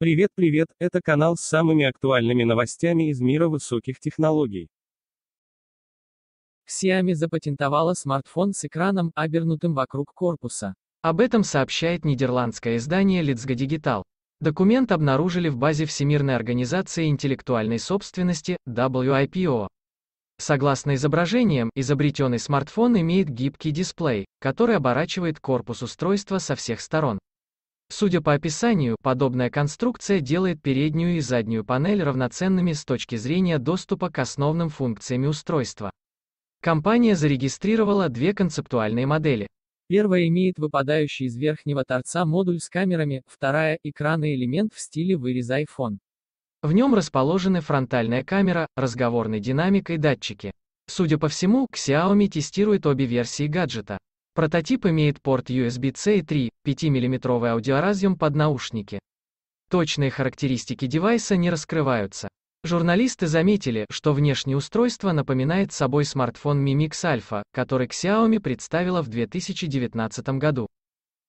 Привет, привет, это канал с самыми актуальными новостями из мира высоких технологий. Xiaomi запатентовала смартфон с экраном, обернутым вокруг корпуса. Об этом сообщает нидерландское издание Litzga Digital. Документ обнаружили в базе Всемирной организации интеллектуальной собственности, WIPO. Согласно изображениям, изобретенный смартфон имеет гибкий дисплей, который оборачивает корпус устройства со всех сторон. Судя по описанию, подобная конструкция делает переднюю и заднюю панель равноценными с точки зрения доступа к основным функциям устройства. Компания зарегистрировала две концептуальные модели. Первая имеет выпадающий из верхнего торца модуль с камерами, вторая – экранный элемент в стиле выреза iPhone. В нем расположены фронтальная камера, разговорный динамик и датчики. Судя по всему, Xiaomi тестирует обе версии гаджета. Прототип имеет порт USB-C 3, 5-мм аудиоразъем под наушники. Точные характеристики девайса не раскрываются. Журналисты заметили, что внешнее устройство напоминает собой смартфон Mi Mix Alpha, который Xiaomi представила в 2019 году.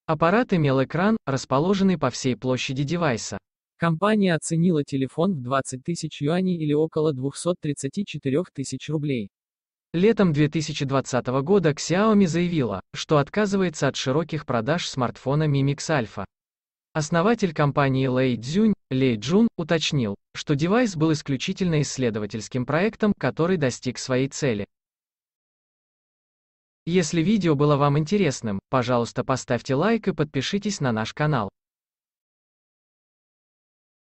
Аппарат имел экран, расположенный по всей площади девайса. Компания оценила телефон в 20 тысяч юаней или около 234 тысяч рублей. Летом 2020 года Xiaomi заявила, что отказывается от широких продаж смартфона Mi Mix Alpha. Основатель компании Лэй Цзюнь, Лей Джун, уточнил, что девайс был исключительно исследовательским проектом, который достиг своей цели. Если видео было вам интересным, пожалуйста поставьте лайк и подпишитесь на наш канал.